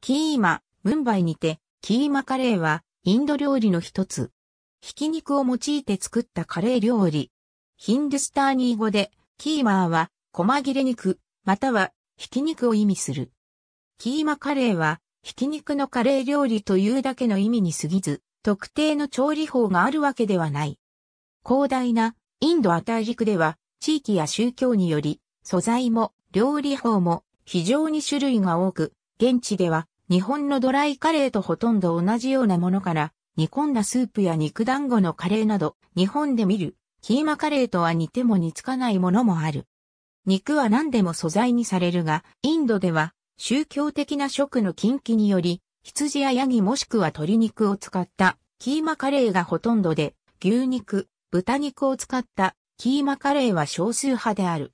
キーマ、ムンバイにて、キーマカレーは、インド料理の一つ。ひき肉を用いて作ったカレー料理。ヒンドゥスターニー語で、キーマーは、細切れ肉、または、ひき肉を意味する。キーマカレーは、ひき肉のカレー料理というだけの意味に過ぎず、特定の調理法があるわけではない。広大な、インドア大陸では、地域や宗教により、素材も、料理法も、非常に種類が多く、現地では日本のドライカレーとほとんど同じようなものから、煮込んだスープや肉団子のカレーなど、日本で見る、キーマカレーとは似ても似つかないものもある。肉は何でも素材にされるが、インドでは、宗教的な食の禁忌により、羊やヤギもしくは鶏肉を使ったキーマカレーがほとんどで、牛肉、豚肉を使ったキーマカレーは少数派である。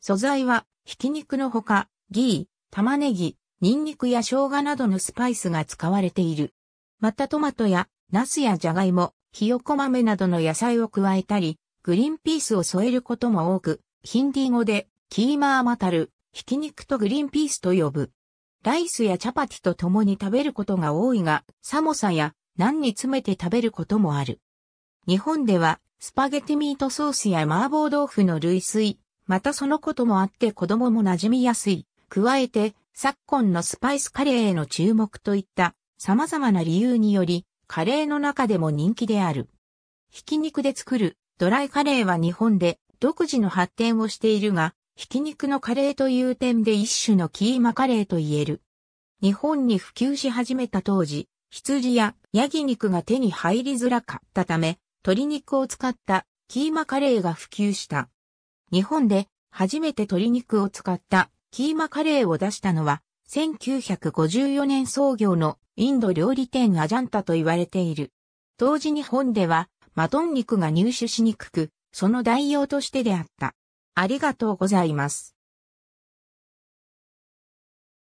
素材は、ひき肉のほか、ギー、玉ねぎ、ニンニクや生姜などのスパイスが使われている。またトマトやナスやジャガイモ、ひよこ豆などの野菜を加えたり、グリーンピースを添えることも多く、ヒンディー語でキーマーマタル、ひき肉とグリーンピースと呼ぶ。ライスやチャパティと共に食べることが多いが、寒さや何に詰めて食べることもある。日本ではスパゲティミートソースや麻婆豆腐の類推、またそのこともあって子供も馴染みやすい。加えて昨今のスパイスカレーへの注目といった様々な理由により、カレーの中でも人気である。ひき肉で作るドライカレーは日本で独自の発展をしているが、ひき肉のカレーという点で一種のキーマカレーと言える。日本に普及し始めた当時、羊やヤギ肉が手に入りづらかったため、鶏肉を使ったキーマカレーが普及した。日本で初めて鶏肉を使ったキーマカレーを出したのは、1954年創業のインド料理店アジャンタと言われている。当時日本ではマトン肉が入手しにくく、その代用としてであった。ありがとうございます。